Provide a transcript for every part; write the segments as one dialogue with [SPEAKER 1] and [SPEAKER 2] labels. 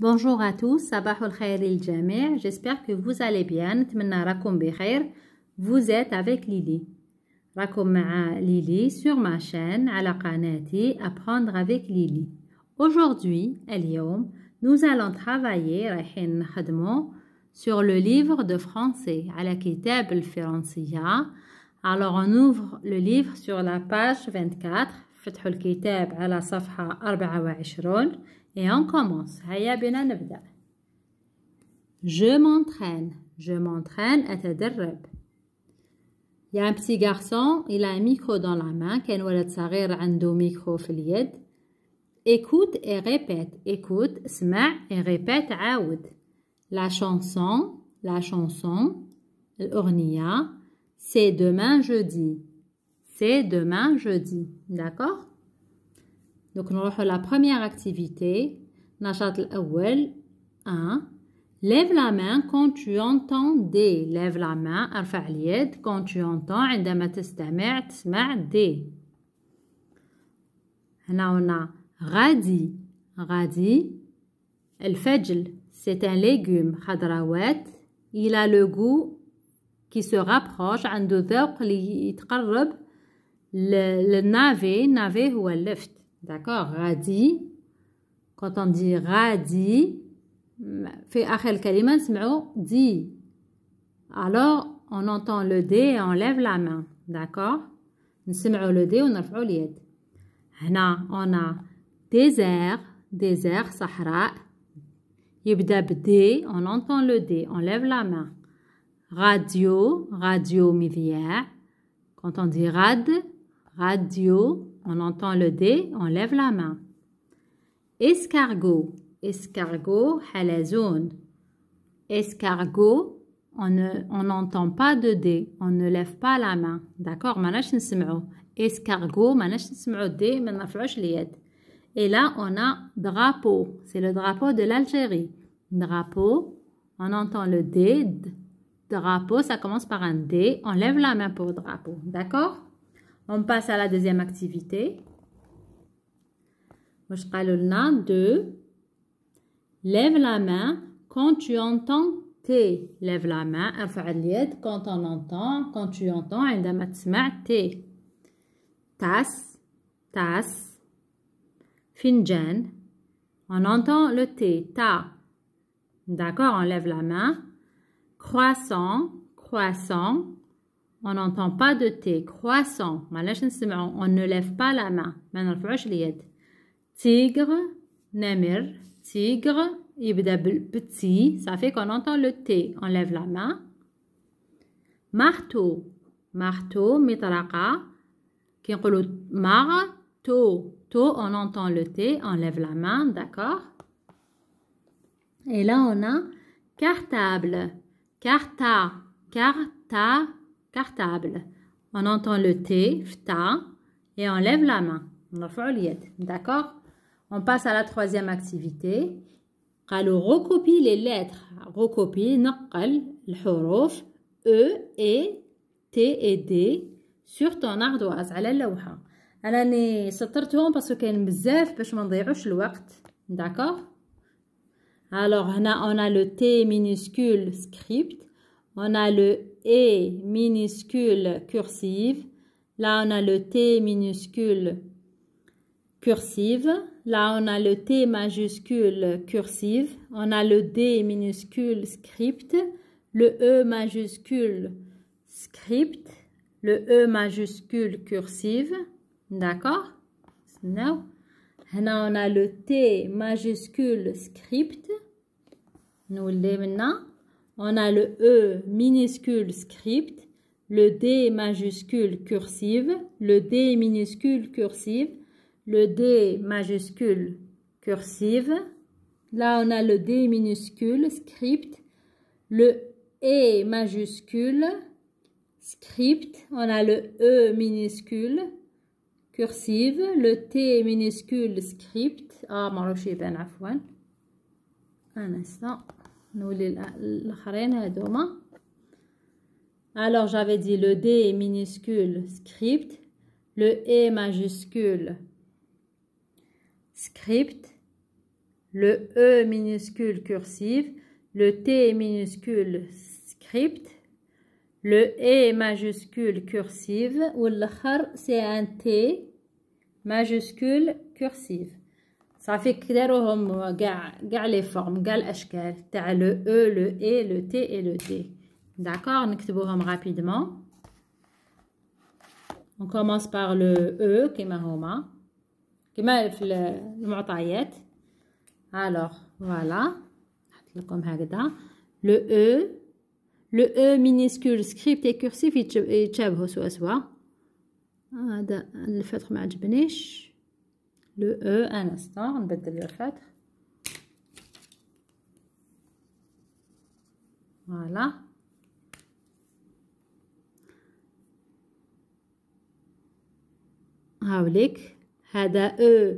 [SPEAKER 1] Bonjour à tous, Sabah al j'espère que vous allez bien. Vous êtes avec Lily. Rakom Lily sur ma chaîne à la Apprendre avec Lily. Aujourd'hui, nous allons travailler sur le livre de français à la Kitab al Alors on ouvre le livre sur la page 24, Fethol kitab 'ala safha 24. Et on commence. Je m'entraîne. Je m'entraîne. Je m'entraîne dire. Il y a un petit garçon, il a un micro dans la main. كان ولد صغير عنده dans في اليد. Écoute et répète. Écoute, اسمع et répète عاود. La chanson, la chanson, l'ornia, c'est demain jeudi. C'est demain jeudi. D'accord donc نروحو la première activité. نشاط الاول 1. Lève la main quand tu entends D. Lève la main, ارفع اليد quand tu entends عندما تستمع تسمع des. هنا radi غادي غادي الفجل c'est un légume خضروات il a le goût qui se rapproche عنده ذوق le يتقرب للنافي نافي هو اللفت D'accord Radi. Quand on dit radi, fait akhel kalima, dit. Alors, on entend le D et on lève la main. D'accord نسمعوا le D le اليد. هنا on a désert, désert, Sahara. يبدأ D, on entend le D, on lève la main. Radio, radio média. Quand on dit rad, radio, on entend le D, on lève la main. Escargot. Escargot, zone Escargot, on n'entend pas de D, on ne lève pas la main. D'accord Escargot, D, Et là, on a drapeau. C'est le drapeau de l'Algérie. Drapeau, on entend le D. Drapeau, ça commence par un D. On lève la main pour drapeau. D'accord on passe à la deuxième activité. de Lève la main quand tu entends T. Lève la main. Quand on entend, quand tu entends, un تسمع T. Tas, tas. Finjan. On entend le T. Ta. D'accord, on lève la main. Croissant, croissant. On n'entend pas de T. Croissant. On ne lève pas la main. Tigre. Nemir. Tigre. Petit. Ça fait qu'on entend le T. On lève la main. Marteau. Marteau. Mitraqa. Qui Marteau. On entend le T. On lève la main. D'accord? Et là, on a cartable. Carta. Carta cartable. On entend le T, fta, et on lève la main. D'accord On passe à la troisième activité. Alors, recopie les lettres. Recopie, نقل الحروف E et T et D sur ton ardoise على اللوحة. راني سطرتهم باسكو كاين بزاف باش ما نضيعوش الوقت. D'accord Alors, on a, on a le T minuscule script. On a le E minuscule cursive. Là, on a le T minuscule cursive. Là, on a le T majuscule cursive. On a le D minuscule script. Le E majuscule script. Le E majuscule cursive. D'accord Now. Là, on a le T majuscule script. Nous l'aimons maintenant. On a le E minuscule script, le D majuscule cursive, le D minuscule cursive, le D majuscule cursive. Là, on a le D minuscule script, le E majuscule script. On a le E minuscule cursive, le T minuscule script. Ah, bien عفوا. Un instant alors j'avais dit le d minuscule script le e majuscule script le e minuscule cursive le t minuscule script le e majuscule cursive ou le c'est un t majuscule cursive ça fait que les formes, formes, les formes le e, le e, le t et le t. D'accord On rapidement. On commence par le e, qui est qui est Alors, voilà. le Le e. Le e minuscule, script et le cursif, ils le différents. لو او ان انستون نبدل الفتح فوالا هاوليك هذا او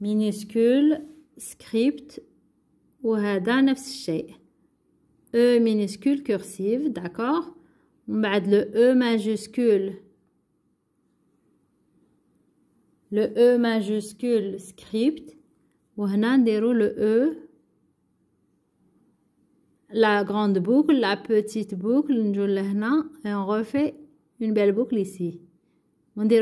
[SPEAKER 1] مينيسكول سكريبت وهذا نفس الشيء او مينيسكول كورسيف داكور ومن بعد لو او ماجوسكول le E majuscule script on déroule le E la grande boucle la petite boucle et on refait une belle boucle ici On c'est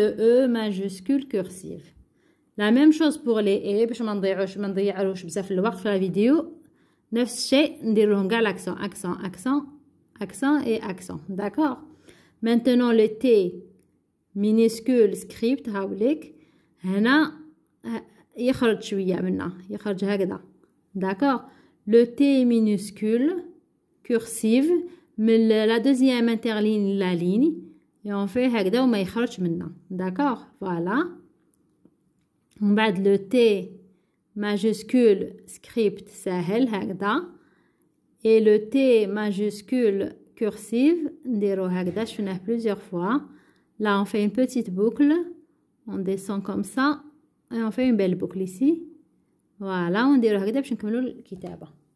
[SPEAKER 1] le E majuscule cursive. la même chose pour les E باش Je le la vidéo Neuf C on l'accent accent accent accent et accent d'accord maintenant le T Minuscule script, raoulique. Et on fait hagdah maintenant. D'accord Le T minuscule cursive, mais la deuxième interline, la ligne, et on fait ma maintenant. D'accord Voilà. On va le T majuscule script, c'est elle Et le T majuscule cursive, des roues hagdah, je l'ai plusieurs fois. Là, on fait une petite boucle. On descend comme ça. Et on fait une belle boucle ici. Voilà, on dit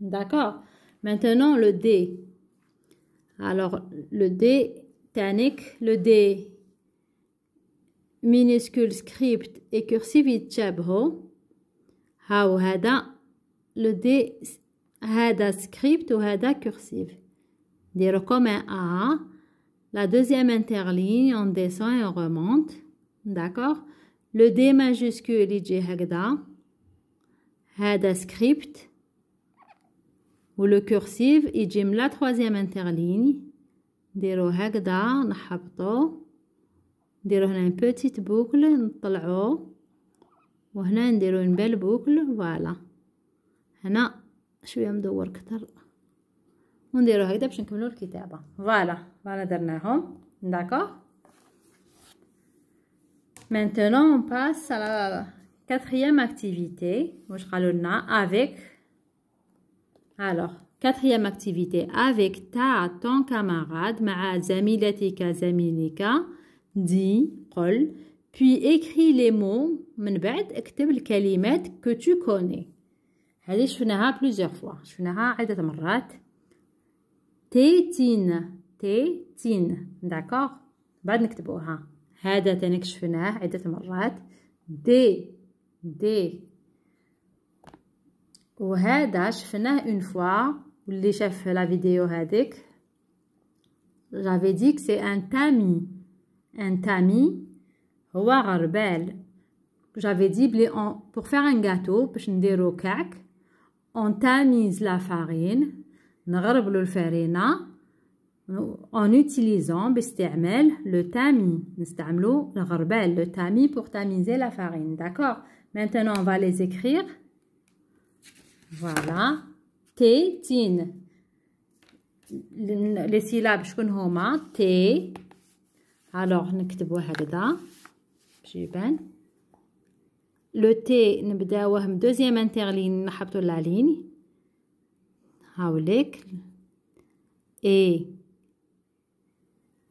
[SPEAKER 1] D'accord Maintenant, le D. Alors, le D, tanik, le D minuscule script et cursive يتشابهوا Hao هذا le D script ou cursive. cursive. Dire comme un A la deuxième interligne, on descend et on remonte. D'accord Le D majuscule dit هكذا. هذا script. Ou le cursive Et j'ai la troisième interligne. نديرو Hagda, نحبطو. نديرو une petite boucle نطلعو. وهنا نديرو une belle boucle. Voilà. هنا un مدور كتر. Voilà. Voilà. باش maintenant on passe à la quatrième activité واش قالوا avec alors quatrième activité avec ta ton camarade ma, zamilatika, زميلك dis قل puis écris les mots من écris les que tu connais suis là plusieurs fois شفناها عدة Té-tine, té-tine, d'accord On va l'écrire. C'est ce que j'ai fait plusieurs fois. D, D. Et ce que j'ai fait une fois, ou si vous avez vu cette vidéo, j'avais dit que c'est un tamis. Un tamis avec de l'herbelle. J'avais dit pour faire un gâteau, pour faire un gâteau, on tamise la farine. نغربلو الفرينة en utilisant باستعمال لو تامي نستعملو الغربال لو تامي pour tamiser la farine d'accord maintenant on va les écrire voilà T تين les syllabes شكون هما T alors نكتبو هكذا باش يبان لو T نبداوه من deuxième interligne نحطو لا ليني e Et.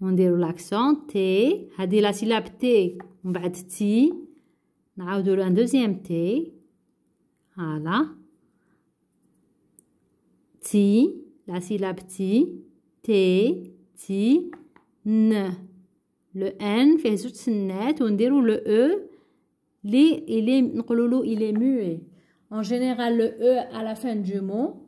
[SPEAKER 1] On déroule l'accent. T. Ha la syllabe T. On va dire T. On a un deuxième T. Voilà. T. La syllabe T. T. T. N. Le N fait une ce net. On déroule le E. L'I il est muet. En général, le E à la fin du mot.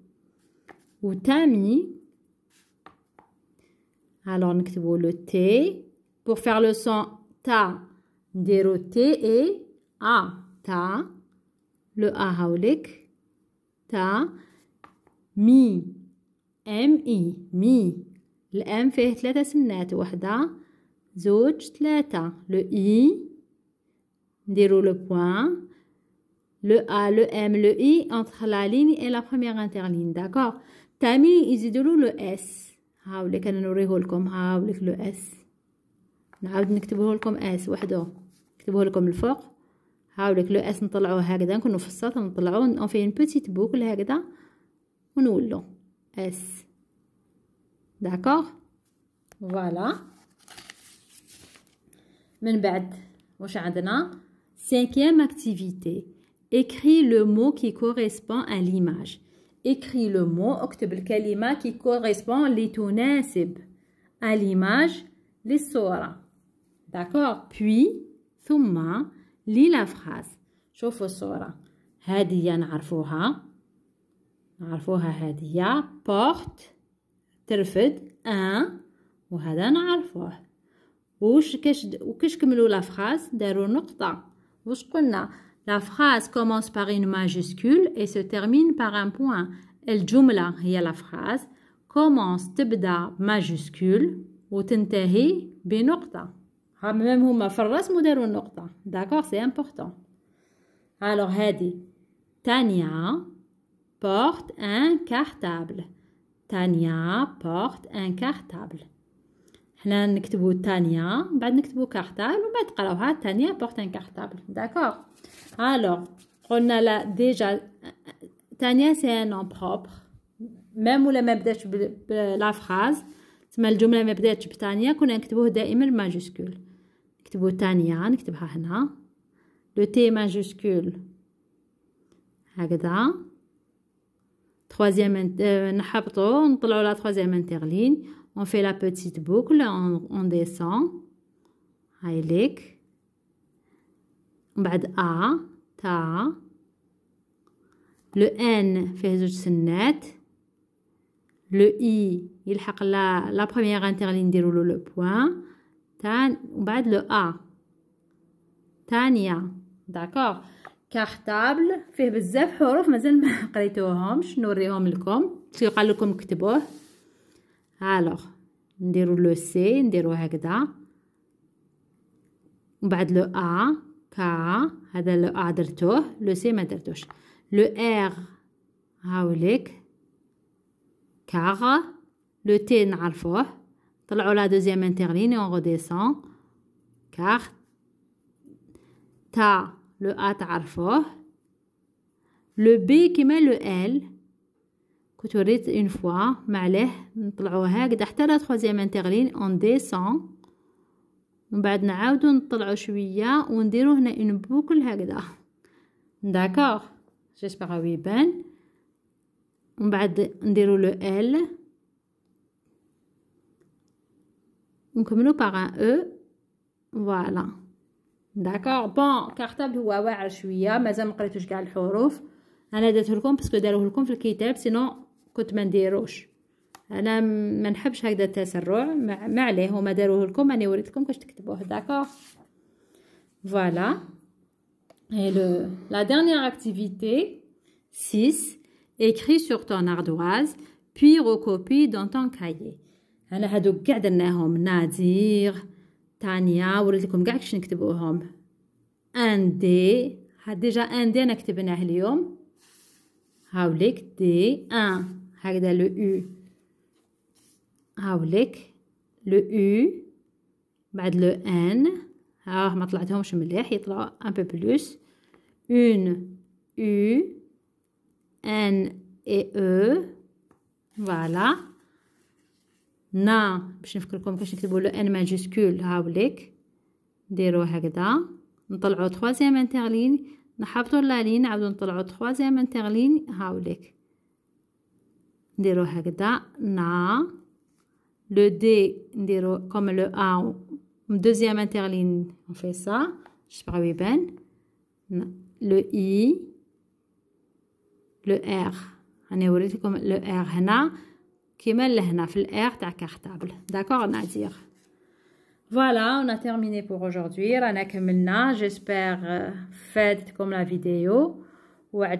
[SPEAKER 1] ou mi, alors nous écrit le t pour faire le son ta T. et a ta le a ta mi m i mi le m fait la deuxième Une. واحدة زوج le i déroule le point le a le m le i entre la ligne et la première interligne d'accord تامي يزيدوا له اس هاولك انا نوريه لكم هاولك له اس نعاود نكتبه لكم اس وحده نكتبه لكم الفوق هاولك لو اس نطلعوه هكذا نكونوا في السطح نطلعوه اون في ان بوتيت بوكل هكذا ونولو اس داكوغ فوالا من بعد واش عندنا سانكيام اكتيفيتي اكري لو مو كي كوريسبون ا ليماج écris le mot اكتب الكلمة qui correspond لتناسب à l'image للصورة d'accord puis ثم lis la phrase شوفوا الصورة هادية نعرفوها نعرفوها هادية porte ترفد ان وهذا نعرفوه وش كاش وكاش كملوا لا فراس داروا نقطه واش قلنا La phrase commence par une majuscule et se termine par un point. y a la phrase commence une majuscule ou بنقطة. même هما داروا D'accord, c'est important. Alors Hadi, Tania porte un cartable. Tania porte un cartable. هنا نكتبو Tania بعد نكتبو cartable Tania porte un cartable. D'accord alors, on a là déjà, TANIA c'est un nom propre, même où l'on a mis la phrase, c'est-à-dire que l'on a TANIA, on l'a écrit dans le majuscule. Écrivez TANIA, on l'a écrit le T majuscule, comme ça, euh, on l'a mis dans la troisième interline, on fait la petite boucle, on descend, Haïlek. بعد أ تا لو ان فيه زوج سنات لو اي يلحق لا لا بروميير أنتيغ نديرو نديرولو لو بوان تان وبعد لو ا تانية داكوغ كاختابل فيه بزاف حروف مازال ما قريتوهمش نوريهم لكم شي قال لكم كتبوه الوغ نديرو لو سي نديرو هكذا وبعد لو ا كا هذا لو ا درتوه لو سي ما درتوش لو ار هاوليك كاغ لو تي نعرفوه طلعوا لا دوزيام انترلين اون غوديسون كاغ تا لو ا تعرفوه لو بي كيما لو ال كنت وريت اون فوا معليه نطلعوه هكذا حتى لا تخوزيام انترلين اون ديسون ومن بعد نعاودو نطلعو شويه ونديرو هنا اون بوكل هكذا داكوغ جيسبيغ هاو يبان ومن بعد نديرو لو ال ونكملو باغ ان او فوالا داكوغ بون كارطابل هو واعر شويه مازال مقريتوش كاع الحروف انا درتهولكم باسكو داروهولكم في الكتاب سينو كنت ما نديروش انا ما نحبش هكذا التسرع ما عليه هما داروه لكم انا وريت لكم كاش تكتبوه داكوغ فوالا اي لو لا dernière activité 6 écris sur ton ardoise puis recopie dans ton cahier انا هادو كاع درناهم نادير تانيا وريت لكم كاع كيفاش نكتبوهم ان دي ها ديجا ان دي انا كتبناه اليوم هاوليك دي ان هكذا لو او هاوليك لو او بعد لو ان ها ما طلعتهمش مليح يطلع ان بو بلوس اون او ان اي او فوالا نا باش نفكركم كيفاش نكتبوا لو ان ماجيسكول هاوليك نديرو هكذا نطلعو تخوازيام انترلين نحبطو اللالين نعاودو نطلعو ثوازيام انتغلين هاوليك نديرو هكذا نا le D comme le A deuxième interline on fait ça je parle ben le I le R on est comme le R là qui met le là le R le cartable d'accord Nadir voilà on a terminé pour aujourd'hui on a terminé j'espère euh, fait comme la vidéo ou à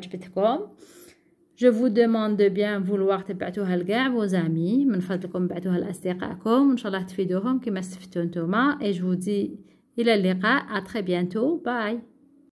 [SPEAKER 1] je vous demande de bien vouloir تبعتوها لكاع vos amis من فضلكم بعتوها لأصدقائكم وإن شاء الله تفيدوهم كما استفدتوا نتوما et je vous dis إلى اللقاء à très bientôt bye